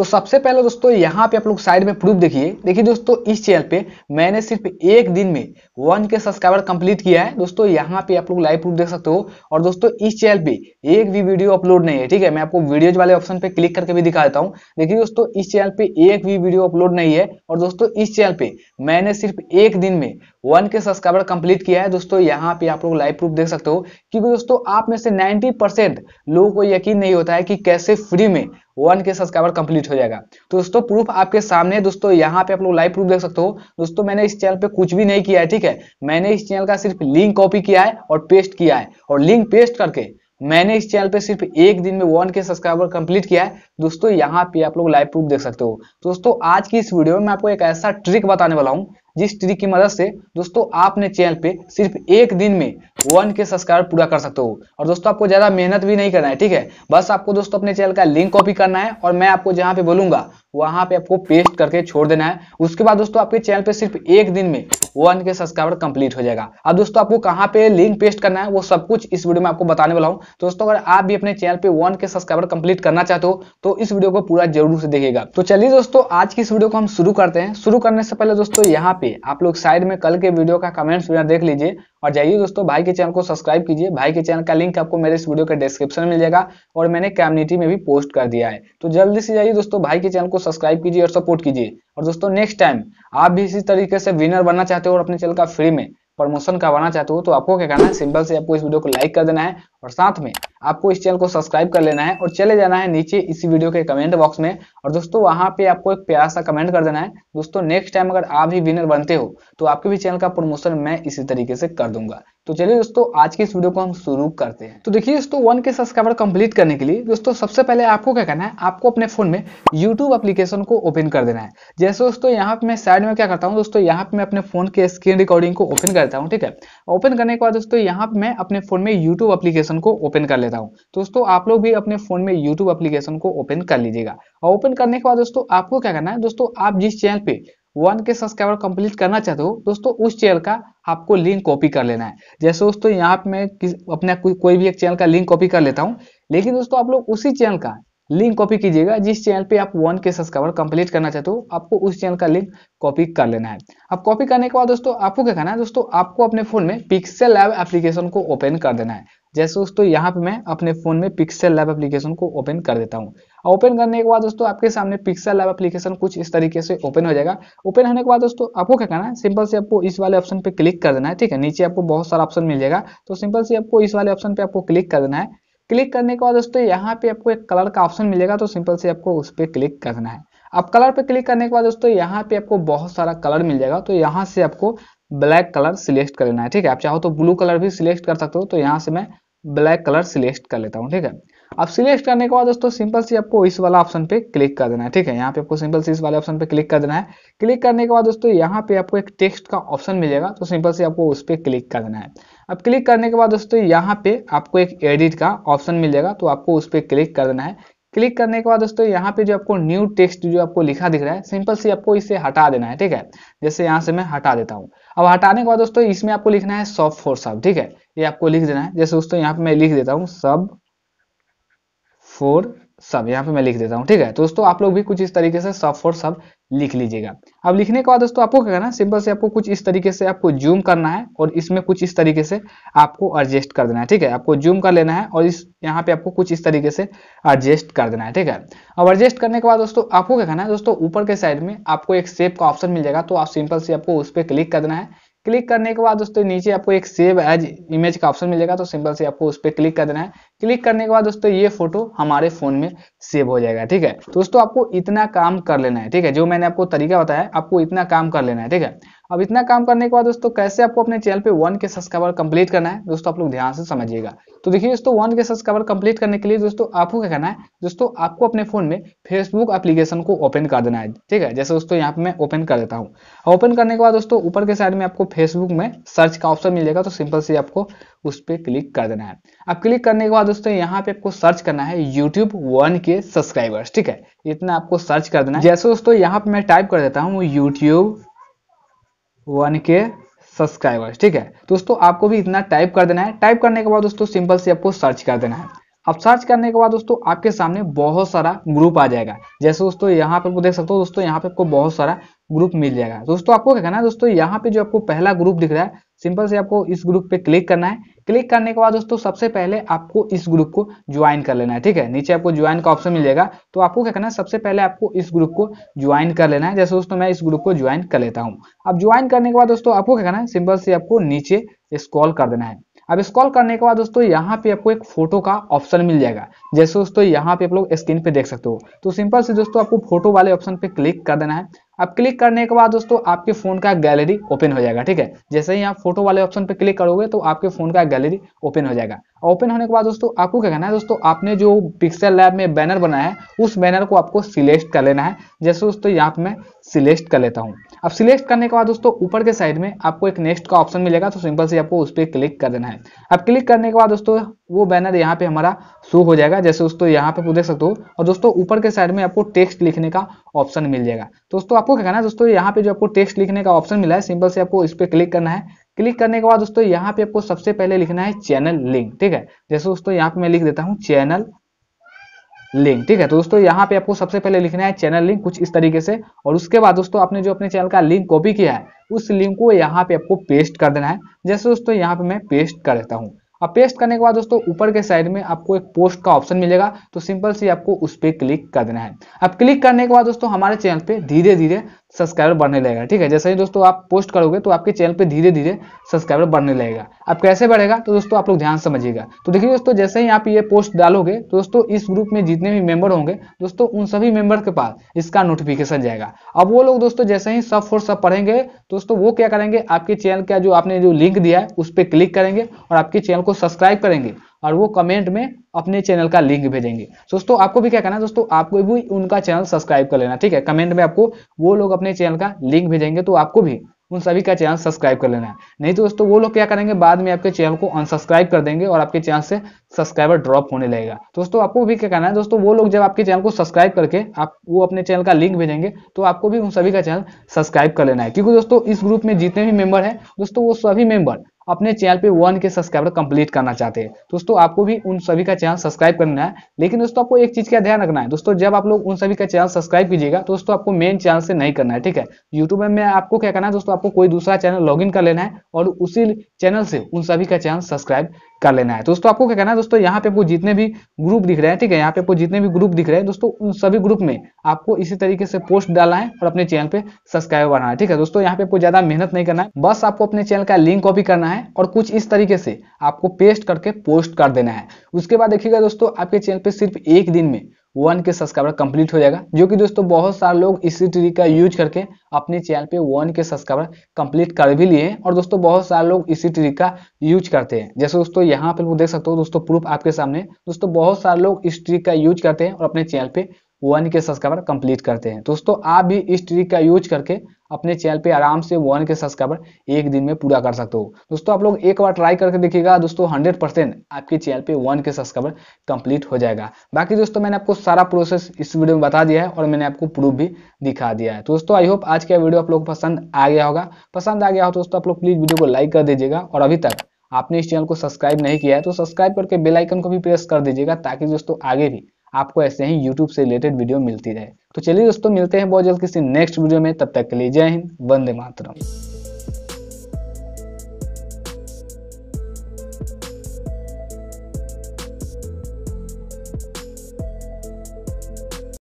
तो सबसे पहले दोस्तों यहाँ पे आप लोग साइड में प्रूफ देखिए देखिए दोस्तों इस चैनल पे मैंने सिर्फ एक दिन में वन के सब्सक्राइबर कंप्लीट किया है दोस्तों यहाँ पे आप लोग लाइव प्रूफ देख सकते हो और दोस्तों इस चैनल पे एक भी वीडियो अपलोड नहीं है ठीक है मैं आपको वीडियोज वाले ऑप्शन पे क्लिक करके भी दिखा देता हूँ देखिए दोस्तों इस चैनल पे एक भी वीडियो अपलोड नहीं है और दोस्तों इस चैनल पे मैंने सिर्फ एक दिन में वन के सब्सक्राइबर कंप्लीट किया है दोस्तों यहाँ पे आप लोग लाइव प्रूफ देख सकते हो क्योंकि दोस्तों आप में से नाइनटी लोगों को यकीन नहीं होता है कि कैसे फ्री में वन के सब्सक्राइबर कंप्लीट हो जाएगा तो दोस्तों प्रूफ आपके सामने है दोस्तों यहाँ पे आप लोग लाइव प्रूफ देख सकते हो दोस्तों मैंने इस चैनल पे कुछ भी नहीं किया है ठीक है मैंने इस चैनल का सिर्फ लिंक कॉपी किया है और पेस्ट किया है और लिंक पेस्ट करके मैंने इस चैनल पे सिर्फ एक दिन में वन के सब्सक्राइबर कंप्लीट किया है दोस्तों यहाँ पे आप लोग लाइव प्रूफ देख सकते हो दोस्तों आज की इस वीडियो में मैं आपको एक ऐसा ट्रिक बताने वाला हूँ जिस ट्रिक की मदद से दोस्तों आपने चैनल पे सिर्फ एक दिन में वन के सब्सक्राइबर पूरा कर सकते हो और दोस्तों आपको ज़्यादा मेहनत भी नहीं करना है ठीक है बस आपको दोस्तों अपने चैनल का लिंक कॉपी करना है और मैं आपको जहाँ पे बोलूंगा वहां पे आपको पेस्ट करके छोड़ देना है उसके बाद दोस्तों आपके चैनल पे सिर्फ एक दिन में वन के सब्सक्राइबर कंप्लीट हो जाएगा अब दोस्तों आपको कहाँ पे लिंक पेस्ट करना है वो सब कुछ इस वीडियो में आपको बताने वाला हूँ दोस्तों अगर आप भी अपने चैनल पे वन के सब्सक्राइबर कंप्लीट करना चाहते हो तो इस वीडियो को पूरा जरूर से देखेगा तो चलिए दोस्तों आज की इस वीडियो को हम शुरू करते हैं शुरू करने से पहले दोस्तों यहाँ पे आप लोग साइड में कल के वीडियो का कमेंट्स देख लीजिए और जाइए दोस्तों भाई के चैनल को सब्सक्राइब कीजिए भाई के चैनल का लिंक आपको मेरे इस वीडियो के डिस्क्रिप्शन में मिल जाएगा और मैंने कम्युनिटी में भी पोस्ट कर दिया है तो जल्दी से जाइए दोस्तों भाई के चैनल को सब्सक्राइब कीजिए और सपोर्ट कीजिए और दोस्तों नेक्स्ट टाइम आप भी इसी तरीके से विनर बनना चाहते हो और अपने चैनल का फ्री में प्रमोशन करवाना चाहते हो तो आपको क्या करना है सिंपल से आपको इस वीडियो को लाइक कर देना है और साथ में आपको इस चैनल को सब्सक्राइब कर लेना है और चले जाना है नीचे इसी वीडियो के कमेंट बॉक्स में और दोस्तों वहां पे आपको एक प्यारा सा कमेंट कर देना है दोस्तों नेक्स्ट टाइम अगर आप भी विनर बनते हो तो आपके भी चैनल का प्रमोशन मैं इसी तरीके से कर दूंगा तो चलिए दोस्तों आज की इस वीडियो को हम शुरू करते हैं तो देखिए दोस्तों वन के सब्सक्राइबर कंप्लीट करने के लिए दोस्तों सबसे पहले आपको क्या करना है आपको अपने फोन में यूट्यूब एप्लीकेशन को ओपन कर देना है जैसे दोस्तों यहाँ पे मैं साइड में क्या करता हूँ दोस्तों यहाँ पे मैं अपने फोन के स्क्रीन रिकॉर्डिंग को ओपन करता हूँ ठीक है ओपन करने के बाद दोस्तों यहाँ पे मैं अपने फोन में यूट्यूब एप्लीकेशन एप्लीकेशन को ओपन कर लेता हूँ दोस्तों आप लोग भी अपने फोन में यूट्यूब एप्लीकेशन को ओपन कर लीजिएगा और ओपन करने के बाद दोस्तों आपको क्या करना है दोस्तों आप जिस चैनल पे वन के सब्सक्राइबर कंप्लीट करना चाहते हो दोस्तों उस चैनल का आपको लिंक कॉपी कर लेना है जैसे दोस्तों यहाँ पे मैं अपने कोई भी एक चैनल का लिंक कॉपी कर लेता हूँ लेकिन दोस्तों आप लोग उसी चैनल का लिंक कॉपी कीजिएगा जिस चैनल पे आप वन के सब्सक्राइबर कंप्लीट करना चाहते हो आपको उस चैनल का लिंक कॉपी कर लेना है अब कॉपी करने के बाद दोस्तों आपको क्या करना है दोस्तों आपको अपने फोन में पिक्सेल लैब एप्लीकेशन को ओपन कर देना है जैसे दोस्तों यहाँ पे मैं अपने फोन में पिक्सल लैब एप्लीकेशन को ओपन कर देता हूँ ओपन करने के बाद दोस्तों आपके सामने पिक्सल लैब एप्लीकेशन कुछ इस तरीके से ओपन हो जाएगा ओपन होने के बाद दोस्तों आपको क्या करना है सिंपल से आपको इस वाले ऑप्शन पे क्लिक कर देना है ठीक है नीचे आपको बहुत सारा ऑप्शन मिल जाएगा तो सिंपल से आपको इस वाले ऑप्शन पे आपको क्लिक कर देना है क्लिक करने के बाद दोस्तों यहाँ पे आपको एक कलर का ऑप्शन मिलेगा तो सिंपल से आपको उस पर क्लिक करना है अब कलर पे क्लिक करने के बाद दोस्तों यहाँ पे आपको बहुत सारा कलर मिल जाएगा तो यहाँ से आपको ब्लैक कलर सिलेक्ट कर लेना है ठीक है आप चाहो तो ब्लू कलर भी सिलेक्ट कर सकते हो तो यहाँ से मैं ब्लैक कलर सिलेक्ट कर लेता हूँ ठीक है अब सिलेक्ट करने के बाद दोस्तों सिंपल सी आपको इस वाला ऑप्शन पे क्लिक कर देना है ठीक है यहाँ पे आपको सिंपल सी इस वाले ऑप्शन पे क्लिक कर देना है क्लिक करने के बाद दोस्तों यहाँ पे आपको एक टेक्स्ट का ऑप्शन मिलेगा तो सिंपल सी आपको उस पर क्लिक कर देना है अब क्लिक करने के बाद दोस्तों यहाँ पे आपको एक एडिट का ऑप्शन मिलेगा तो आपको उस पर क्लिक कर देना है क्लिक करने के बाद दोस्तों यहाँ पे जो आपको न्यू टेक्स्ट जो आपको लिखा दिख रहा है सिंपल सी आपको इसे हटा देना है ठीक है जैसे यहाँ से मैं हटा देता हूँ अब हटाने के बाद दोस्तों इसमें आपको लिखना है सब फोर सब ठीक है ये आपको लिख देना है जैसे दोस्तों यहाँ पे मैं लिख देता हूँ सब फोर सब यहाँ पे मैं लिख देता हूँ ठीक है दोस्तों आप लोग भी कुछ इस तरीके से सब फॉर सब लिख लीजिएगा अब लिखने के बाद दोस्तों आपको क्या करना है सिंपल से आपको कुछ इस तरीके से आपको जूम करना है और इसमें कुछ इस तरीके से आपको एडजस्ट कर देना है ठीक है आपको जूम कर लेना है और इस यहाँ पे आपको कुछ इस तरीके से एडजस्ट कर देना है ठीक है अब एडजस्ट करने के बाद दोस्तों आपको क्या करना है दोस्तों ऊपर के साइड में आपको एक सेव का ऑप्शन मिल जाएगा तो आप सिंपल से आपको उस पर क्लिक कर देना है क्लिक करने के बाद दोस्तों नीचे आपको एक सेव एज इमेज का ऑप्शन मिलेगा तो सिंपल से आपको उस पर क्लिक कर देना है क्लिक करने के बाद दोस्तों ये फोटो हमारे फोन में सेव हो जाएगा ठीक है दोस्तों आपको इतना काम कर लेना है ठीक है जो मैंने आपको तरीका बताया आपको इतना काम कर लेना है ठीक है अब इतना काम करने के बाद दोस्तों कैसे आपको अपने चैनल पे वन के सब्सक्राइबर कंप्लीट करना है दोस्तों आप लोग ध्यान से समझिएगा तो देखिए दोस्तों वन के सब्सक्राइबर कंप्लीट करने के लिए दोस्तों आपको क्या करना है दोस्तों आपको अपने फोन में फेसबुक एप्लीकेशन को ओपन कर देना है ठीक है जैसे दोस्तों यहाँ पे मैं ओपन कर देता हूँ ओपन करने के बाद दोस्तों ऊपर के साइड में आपको फेसबुक में सर्च का ऑप्शन मिलेगा तो सिंपल से आपको उस पर क्लिक कर देना है अब क्लिक करने के बाद दोस्तों यहाँ पे आपको सर्च करना है यूट्यूब वन के सब्सक्राइबर्स ठीक है इतना आपको सर्च कर देना है जैसे दोस्तों यहाँ पे मैं टाइप कर देता हूँ यूट्यूब वन के सब्सक्राइबर्स ठीक है दोस्तों आपको भी इतना टाइप कर देना है टाइप करने के बाद दोस्तों सिंपल से आपको सर्च कर देना है अब सर्च करने के बाद दोस्तों आपके सामने बहुत सारा ग्रुप आ जाएगा जैसे दोस्तों यहाँ पे आपको देख सकते हो दोस्तों यहाँ पे आपको बहुत सारा ग्रुप मिल जाएगा दोस्तों आपको क्या करना है दोस्तों यहाँ पे जो आपको पहला ग्रुप दिख रहा है सिंपल से आपको इस ग्रुप पे क्लिक करना है क्लिक करने के बाद दोस्तों सबसे पहले आपको इस ग्रुप को ज्वाइन कर लेना है ठीक है नीचे आपको ज्वाइन का ऑप्शन मिल जाएगा तो आपको क्या करना है सबसे पहले आपको इस ग्रुप को ज्वाइन कर लेना है जैसे दोस्तों मैं इस ग्रुप को ज्वाइन कर लेता हूँ अब ज्वाइन करने के बाद दोस्तों आपको क्या करना है सिंपल से आपको नीचे स्क्रॉल कर देना है अब स्क्रॉल करने के बाद दोस्तों यहाँ पे आपको एक फोटो का ऑप्शन मिल जाएगा जैसे दोस्तों यहाँ पे आप लोग स्क्रीन पे देख सकते हो तो सिंपल से दोस्तों आपको फोटो वाले ऑप्शन पे क्लिक कर देना है अब क्लिक करने के बाद दोस्तों आपके फोन का गैलरी ओपन हो जाएगा ठीक है जैसे ही आप फोटो वाले ऑप्शन पे क्लिक करोगे तो आपके फोन का गैलरी ओपन हो जाएगा ओपन होने के बाद दोस्तों आपको क्या करना है दोस्तों आपने जो पिक्सल लैब में बैनर बनाया है उस बैनर को आपको सिलेक्ट कर लेना है जैसे दोस्तों यहाँ पे मैं सिलेक्ट कर लेता हूँ अब सिलेक्ट करने के बाद दोस्तों ऊपर के साइड में आपको एक नेक्स्ट का ऑप्शन मिलेगा तो सिंपल से आपको उस पर क्लिक कर देना है अब क्लिक करने के बाद दोस्तों वो बैनर यहाँ पे हमारा शो हो जाएगा जैसे दोस्तों यहाँ पे देख सकते हो और दोस्तों ऊपर के साइड में आपको टेक्स्ट लिखने का ऑप्शन मिल जाएगा दोस्तों आपको क्या करना है दोस्तों यहाँ पे जो आपको टेक्स्ट लिखने का ऑप्शन मिला है सिंपल से आपको इस पर क्लिक करना है क्लिक करने के बाद दोस्तों यहाँ पे आपको सबसे पहले लिखना है चैनल लिंक ठीक है जैसे दोस्तों यहाँ पे मैं लिख देता हूँ चैनल लिंक ठीक है तो दोस्तों यहाँ पे आपको सबसे पहले लिखना है चैनल लिंक कुछ इस तरीके से और उसके बाद दोस्तों आपने जो अपने चैनल का लिंक कॉपी किया है उस लिंक को यहाँ पे आपको पेस्ट कर देना है जैसे दोस्तों यहाँ पे मैं पेस्ट कर देता हूँ अब पेस्ट करने के बाद दोस्तों ऊपर के साइड में आपको एक पोस्ट का ऑप्शन मिलेगा तो सिंपल सी आपको उस पर क्लिक कर देना है अब क्लिक करने के बाद दोस्तों हमारे चैनल पे धीरे धीरे सब्सक्राइबर बढ़ने लगेगा ठीक है जैसे ही दोस्तों आप पोस्ट करोगे तो आपके चैनल पे धीरे धीरे सब्सक्राइबर बढ़ने लगेगा अब कैसे बढ़ेगा तो दोस्तों आप लोग ध्यान समझिएगा तो देखिए दोस्तों जैसे ही आप ये पोस्ट डालोगे तो दोस्तों इस ग्रुप में जितने भी मेंबर होंगे दोस्तों उन सभी मेंबर के पास इसका नोटिफिकेशन जाएगा अब वो लोग दोस्तों जैसे ही सब फोर सब पढ़ेंगे दोस्तों वो क्या करेंगे आपके चैनल का जो आपने जो लिंक दिया है उस पर क्लिक करेंगे और आपके चैनल को को सब्सक्राइब करेंगे और वो कमेंट में अपने चैनल का लिंक भेजेंगे दोस्तों आपको भी क्या करना है दोस्तों आपको भी उनका चैनल सब्सक्राइब कर लेना ठीक है कमेंट में आपको वो लोग अपने चैनल का लिंक भेजेंगे तो आपको भी उन सभी का चैनल सब्सक्राइब कर लेना है नहीं तो दोस्तों वो लोग क्या करेंगे बाद में आपके चैनल को अनसब्सक्राइब कर देंगे और आपके चैनल से सब्सक्राइबर ड्रॉप होने लगेगा दोस्तों आपको भी क्या करना है दोस्तों वो लोग जब आपके चैनल को सब्सक्राइब करके आप वो अपने चैनल का लिंक भेजेंगे तो आपको भी उन सभी का चैनल सब्सक्राइब कर लेना है क्योंकि दोस्तों इस ग्रुप में जितने भी मेंबर है दोस्तों वो सभी मेंबर अपने चैनल पे वन के सब्सक्राइबर कंप्लीट करना चाहते हैं दोस्तों आपको भी उन सभी का चैनल सब्सक्राइब करना है लेकिन दोस्तों आपको एक चीज का ध्यान रखना है दोस्तों जब आप लोग उन सभी का चैनल सब्सक्राइब कीजिएगा तो दोस्तों आपको मेन चैनल से नहीं करना है ठीक है यूट्यूब में आपको क्या करना है दोस्तों आपको कोई दूसरा चैनल लॉग कर लेना है और उसी चैनल से उन सभी का चैनल सब्सक्राइब कर लेना है दोस्तों आपको क्या करना है दोस्तों यहाँ पे आपको जितने भी ग्रुप दिख रहे हैं ठीक है यहाँ पे आपको जितने भी ग्रुप दिख रहे हैं दोस्तों उन सभी ग्रुप में आपको इसी तरीके से पोस्ट डालना है और अपने चैनल पे सब्सक्राइब बढ़ाना है ठीक है दोस्तों यहाँ पे आपको ज्यादा मेहनत नहीं करना है बस आपको अपने चैनल का लिंक कॉपी करना है और कुछ इस तरीके से आपको पेस्ट करके पोस्ट कर देना है उसके बाद देखिएगा दोस्तों आपके चैनल पे सिर्फ एक दिन में वन के सब्सक्राइबर कंप्लीट हो जाएगा जो कि दोस्तों बहुत सारे लोग इसी ट्रिक का यूज करके अपने चैनल पे वन के सब्सक्राइबर कंप्लीट कर भी लिए हैं और दोस्तों बहुत सारे लोग इसी ट्रिक का यूज करते हैं जैसे दोस्तों यहाँ पे देख सकते हो दोस्तों प्रूफ आपके सामने दोस्तों बहुत सारे लोग इस ट्रिक का यूज करते हैं और अपने चैनल पे वन के सब्सक्राइबर कंप्लीट करते हैं दोस्तों आप भी इस ट्रिक का यूज करके अपने चैनल पे आराम से वन के सब्सक्राइबर एक दिन में पूरा कर सकते हो दोस्तों आप लोग एक बार ट्राई करके देखिएगा दोस्तों हंड्रेड परसेंट आपके चैनल पे वन के सब्सक्राइबर कंप्लीट हो जाएगा बाकी दोस्तों मैंने आपको सारा प्रोसेस इस वीडियो में बता दिया है और मैंने आपको प्रूफ भी दिखा दिया है दोस्तों आई होप आज का वीडियो आप लोग पसंद आ गया होगा पसंद आ गया हो दोस्तों आप लोग प्लीज वीडियो को लाइक कर दीजिएगा और अभी तक आपने इस चैनल को सब्सक्राइब नहीं किया है तो सब्सक्राइब करके बेलाइकन को भी प्रेस कर दीजिएगा ताकि दोस्तों आगे भी आपको ऐसे ही यूट्यूब से रिलेटेड वीडियो मिलती रहे तो चलिए दोस्तों मिलते हैं बहुत जल्द किसी नेक्स्ट वीडियो में तब तक के लिए जय हिंद वंदे मातरम